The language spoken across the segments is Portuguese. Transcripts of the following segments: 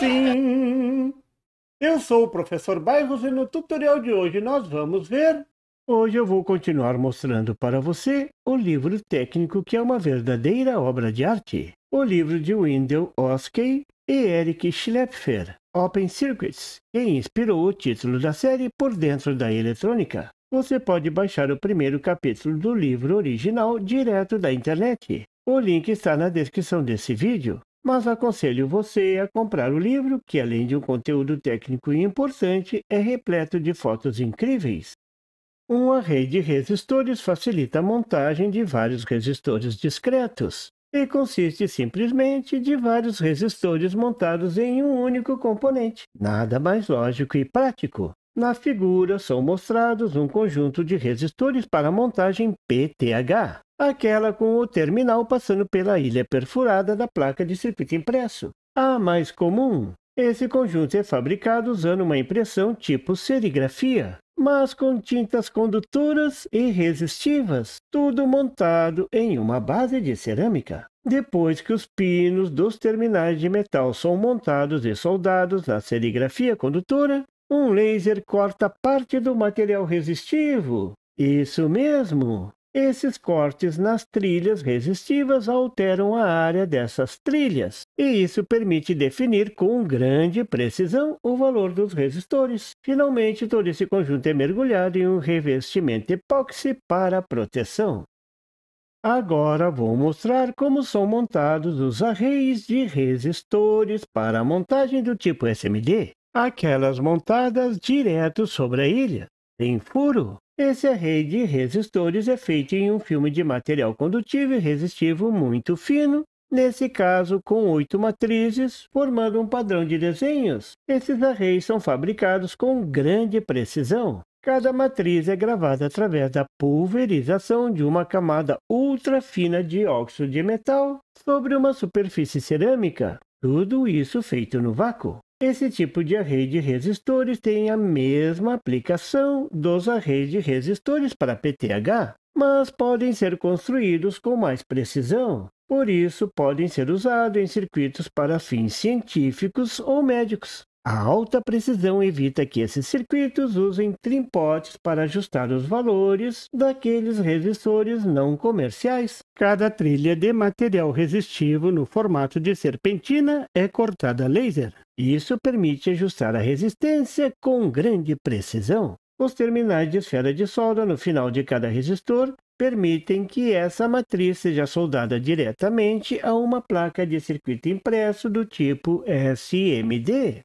Sim, Eu sou o professor Bairros e no tutorial de hoje nós vamos ver. Hoje eu vou continuar mostrando para você o livro técnico que é uma verdadeira obra de arte. O livro de Wendell Oskey e Eric Schlepfer, Open Circuits, que inspirou o título da série Por Dentro da Eletrônica. Você pode baixar o primeiro capítulo do livro original direto da internet. O link está na descrição desse vídeo mas aconselho você a comprar o livro, que além de um conteúdo técnico e importante, é repleto de fotos incríveis. Um array de resistores facilita a montagem de vários resistores discretos e consiste simplesmente de vários resistores montados em um único componente. Nada mais lógico e prático. Na figura são mostrados um conjunto de resistores para montagem PTH, aquela com o terminal passando pela ilha perfurada da placa de circuito impresso. A mais comum. Esse conjunto é fabricado usando uma impressão tipo serigrafia, mas com tintas condutoras e resistivas, tudo montado em uma base de cerâmica. Depois que os pinos dos terminais de metal são montados e soldados na serigrafia condutora, um laser corta parte do material resistivo. Isso mesmo! Esses cortes nas trilhas resistivas alteram a área dessas trilhas, e isso permite definir com grande precisão o valor dos resistores. Finalmente, todo esse conjunto é mergulhado em um revestimento epóxi para proteção. Agora vou mostrar como são montados os arrays de resistores para a montagem do tipo SMD, aquelas montadas direto sobre a ilha, sem furo, esse array de resistores é feito em um filme de material e resistivo muito fino, nesse caso com oito matrizes, formando um padrão de desenhos. Esses arrays são fabricados com grande precisão. Cada matriz é gravada através da pulverização de uma camada ultra fina de óxido de metal sobre uma superfície cerâmica. Tudo isso feito no vácuo. Esse tipo de array de resistores tem a mesma aplicação dos arrays de resistores para PTH, mas podem ser construídos com mais precisão. Por isso, podem ser usados em circuitos para fins científicos ou médicos. A alta precisão evita que esses circuitos usem trimpotes para ajustar os valores daqueles resistores não comerciais. Cada trilha de material resistivo no formato de serpentina é cortada a laser. Isso permite ajustar a resistência com grande precisão. Os terminais de esfera de solda no final de cada resistor permitem que essa matriz seja soldada diretamente a uma placa de circuito impresso do tipo SMD.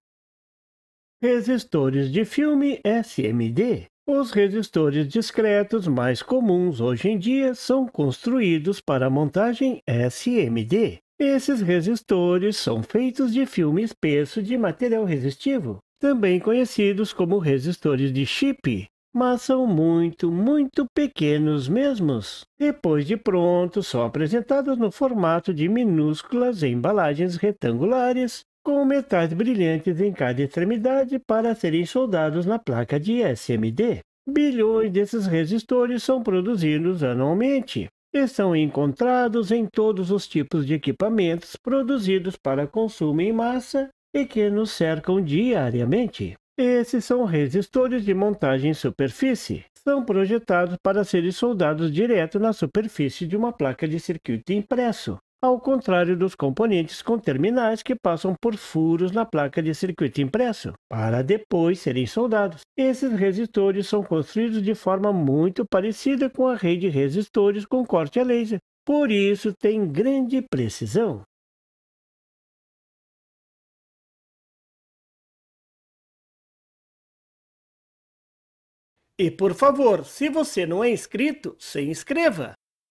Resistores de filme SMD os resistores discretos mais comuns hoje em dia são construídos para montagem SMD. Esses resistores são feitos de filme espesso de material resistivo, também conhecidos como resistores de chip, mas são muito, muito pequenos mesmos. Depois de pronto, são apresentados no formato de minúsculas embalagens retangulares com metais brilhantes em cada extremidade para serem soldados na placa de SMD. Bilhões desses resistores são produzidos anualmente e são encontrados em todos os tipos de equipamentos produzidos para consumo em massa e que nos cercam diariamente. Esses são resistores de montagem em superfície. São projetados para serem soldados direto na superfície de uma placa de circuito impresso ao contrário dos componentes com terminais que passam por furos na placa de circuito impresso, para depois serem soldados. Esses resistores são construídos de forma muito parecida com a rede de resistores com corte a laser, por isso tem grande precisão. E por favor, se você não é inscrito, se inscreva!